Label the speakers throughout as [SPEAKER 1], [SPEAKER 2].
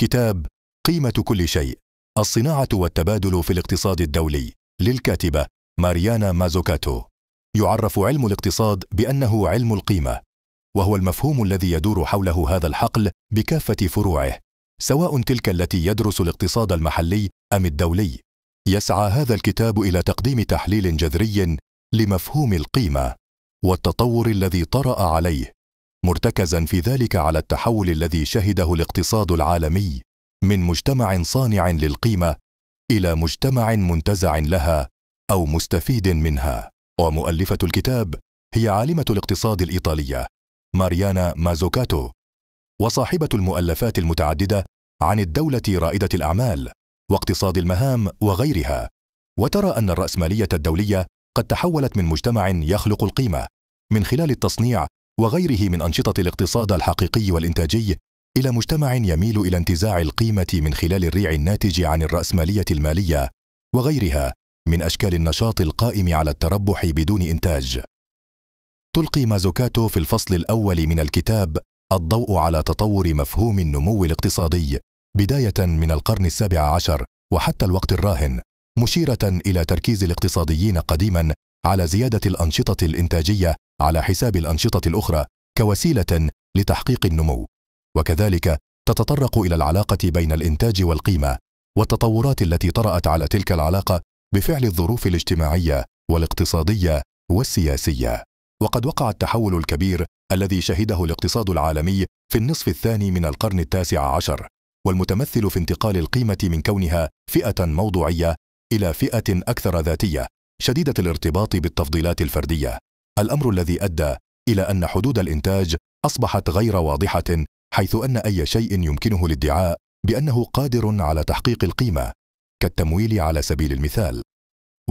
[SPEAKER 1] كتاب قيمة كل شيء الصناعة والتبادل في الاقتصاد الدولي للكاتبة ماريانا مازوكاتو يعرف علم الاقتصاد بأنه علم القيمة وهو المفهوم الذي يدور حوله هذا الحقل بكافة فروعه سواء تلك التي يدرس الاقتصاد المحلي أم الدولي يسعى هذا الكتاب إلى تقديم تحليل جذري لمفهوم القيمة والتطور الذي طرأ عليه مرتكزا في ذلك على التحول الذي شهده الاقتصاد العالمي من مجتمع صانع للقيمه الى مجتمع منتزع لها او مستفيد منها ومؤلفه الكتاب هي عالمه الاقتصاد الايطاليه ماريانا مازوكاتو وصاحبه المؤلفات المتعدده عن الدوله رائده الاعمال واقتصاد المهام وغيرها وترى ان الراسماليه الدوليه قد تحولت من مجتمع يخلق القيمه من خلال التصنيع وغيره من أنشطة الاقتصاد الحقيقي والإنتاجي إلى مجتمع يميل إلى انتزاع القيمة من خلال الريع الناتج عن الرأسمالية المالية وغيرها من أشكال النشاط القائم على التربح بدون إنتاج. تلقي مازوكاتو في الفصل الأول من الكتاب الضوء على تطور مفهوم النمو الاقتصادي بداية من القرن السابع عشر وحتى الوقت الراهن، مشيرة إلى تركيز الاقتصاديين قديما على زيادة الأنشطة الإنتاجية على حساب الأنشطة الأخرى كوسيلة لتحقيق النمو وكذلك تتطرق إلى العلاقة بين الإنتاج والقيمة والتطورات التي طرأت على تلك العلاقة بفعل الظروف الاجتماعية والاقتصادية والسياسية وقد وقع التحول الكبير الذي شهده الاقتصاد العالمي في النصف الثاني من القرن التاسع عشر والمتمثل في انتقال القيمة من كونها فئة موضوعية إلى فئة أكثر ذاتية شديدة الارتباط بالتفضيلات الفردية الأمر الذي أدى إلى أن حدود الإنتاج أصبحت غير واضحة حيث أن أي شيء يمكنه الادعاء بأنه قادر على تحقيق القيمة كالتمويل على سبيل المثال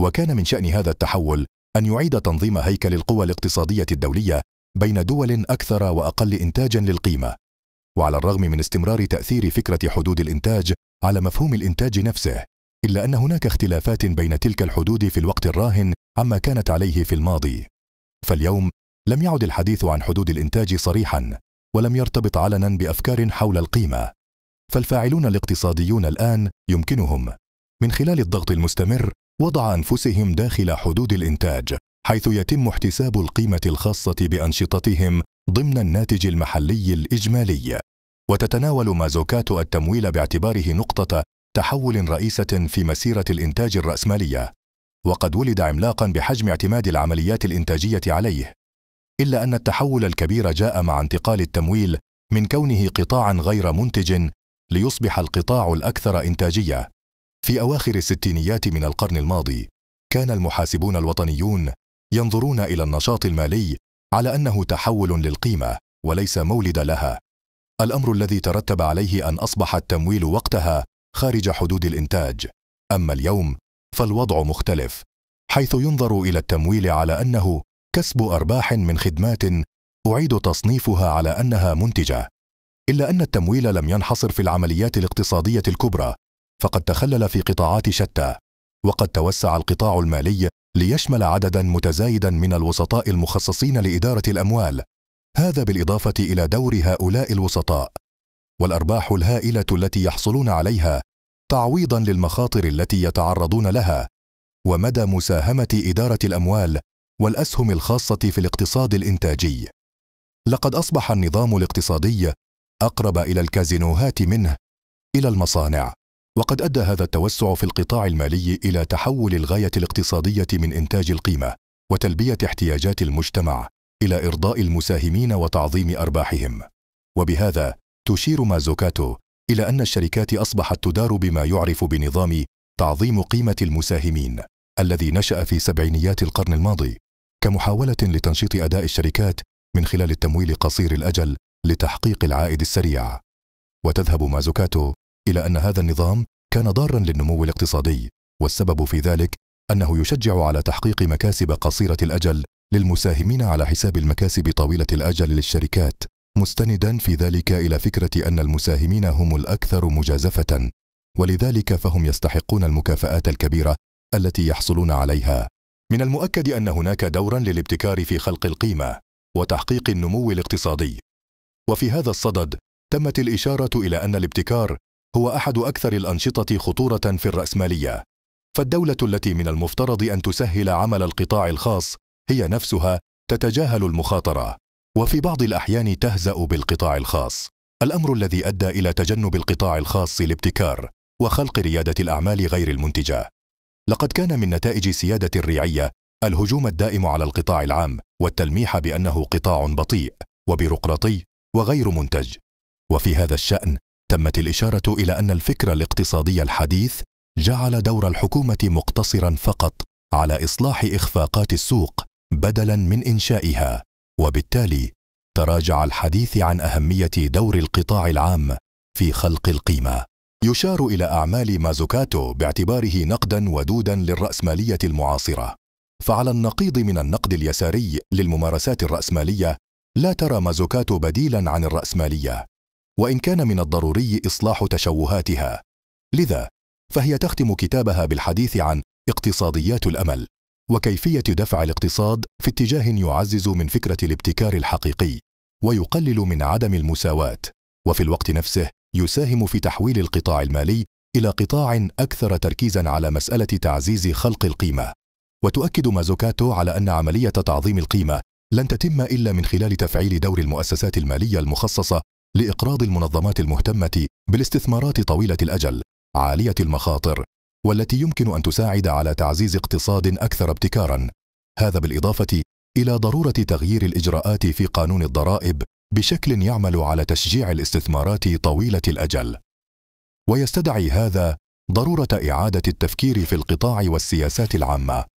[SPEAKER 1] وكان من شأن هذا التحول أن يعيد تنظيم هيكل القوى الاقتصادية الدولية بين دول أكثر وأقل إنتاجا للقيمة وعلى الرغم من استمرار تأثير فكرة حدود الإنتاج على مفهوم الإنتاج نفسه إلا أن هناك اختلافات بين تلك الحدود في الوقت الراهن عما كانت عليه في الماضي فاليوم لم يعد الحديث عن حدود الإنتاج صريحا ولم يرتبط علنا بأفكار حول القيمة فالفاعلون الاقتصاديون الآن يمكنهم من خلال الضغط المستمر وضع أنفسهم داخل حدود الإنتاج حيث يتم احتساب القيمة الخاصة بأنشطتهم ضمن الناتج المحلي الإجمالي وتتناول مازوكات التمويل باعتباره نقطة تحول رئيسة في مسيرة الإنتاج الرأسمالية وقد ولد عملاقا بحجم اعتماد العمليات الانتاجيه عليه الا ان التحول الكبير جاء مع انتقال التمويل من كونه قطاعا غير منتج ليصبح القطاع الاكثر انتاجيه في اواخر الستينيات من القرن الماضي كان المحاسبون الوطنيون ينظرون الى النشاط المالي على انه تحول للقيمه وليس مولد لها الامر الذي ترتب عليه ان اصبح التمويل وقتها خارج حدود الانتاج اما اليوم فالوضع مختلف حيث ينظر الى التمويل على انه كسب ارباح من خدمات اعيد تصنيفها على انها منتجه الا ان التمويل لم ينحصر في العمليات الاقتصاديه الكبرى فقد تخلل في قطاعات شتى وقد توسع القطاع المالي ليشمل عددا متزايدا من الوسطاء المخصصين لاداره الاموال هذا بالاضافه الى دور هؤلاء الوسطاء والارباح الهائله التي يحصلون عليها تعويضا للمخاطر التي يتعرضون لها ومدى مساهمه اداره الاموال والاسهم الخاصه في الاقتصاد الانتاجي لقد اصبح النظام الاقتصادي اقرب الى الكازينوهات منه الى المصانع وقد ادى هذا التوسع في القطاع المالي الى تحول الغايه الاقتصاديه من انتاج القيمه وتلبيه احتياجات المجتمع الى ارضاء المساهمين وتعظيم ارباحهم وبهذا تشير مازوكاتو الى ان الشركات اصبحت تدار بما يعرف بنظام تعظيم قيمه المساهمين الذي نشا في سبعينيات القرن الماضي كمحاوله لتنشيط اداء الشركات من خلال التمويل قصير الاجل لتحقيق العائد السريع وتذهب مازوكاتو الى ان هذا النظام كان ضارا للنمو الاقتصادي والسبب في ذلك انه يشجع على تحقيق مكاسب قصيره الاجل للمساهمين على حساب المكاسب طويله الاجل للشركات مستندا في ذلك الى فكره ان المساهمين هم الاكثر مجازفه ولذلك فهم يستحقون المكافآت الكبيره التي يحصلون عليها من المؤكد ان هناك دورا للابتكار في خلق القيمه وتحقيق النمو الاقتصادي وفي هذا الصدد تمت الاشاره الى ان الابتكار هو احد اكثر الانشطه خطوره في الراسماليه فالدوله التي من المفترض ان تسهل عمل القطاع الخاص هي نفسها تتجاهل المخاطره وفي بعض الأحيان تهزأ بالقطاع الخاص الأمر الذي أدى إلى تجنب القطاع الخاص الابتكار وخلق ريادة الأعمال غير المنتجة لقد كان من نتائج سيادة الريعية الهجوم الدائم على القطاع العام والتلميح بأنه قطاع بطيء وبيروقراطي وغير منتج وفي هذا الشأن تمت الإشارة إلى أن الفكر الاقتصادي الحديث جعل دور الحكومة مقتصرا فقط على إصلاح إخفاقات السوق بدلا من إنشائها وبالتالي تراجع الحديث عن أهمية دور القطاع العام في خلق القيمة يشار إلى أعمال مازوكاتو باعتباره نقدا ودودا للرأسمالية المعاصرة فعلى النقيض من النقد اليساري للممارسات الرأسمالية لا ترى مازوكاتو بديلا عن الرأسمالية وإن كان من الضروري إصلاح تشوهاتها لذا فهي تختم كتابها بالحديث عن اقتصاديات الأمل وكيفية دفع الاقتصاد في اتجاه يعزز من فكرة الابتكار الحقيقي ويقلل من عدم المساواة وفي الوقت نفسه يساهم في تحويل القطاع المالي إلى قطاع أكثر تركيزا على مسألة تعزيز خلق القيمة وتؤكد مازوكاتو على أن عملية تعظيم القيمة لن تتم إلا من خلال تفعيل دور المؤسسات المالية المخصصة لإقراض المنظمات المهتمة بالاستثمارات طويلة الأجل عالية المخاطر والتي يمكن أن تساعد على تعزيز اقتصاد أكثر ابتكارا هذا بالإضافة إلى ضرورة تغيير الإجراءات في قانون الضرائب بشكل يعمل على تشجيع الاستثمارات طويلة الأجل ويستدعي هذا ضرورة إعادة التفكير في القطاع والسياسات العامة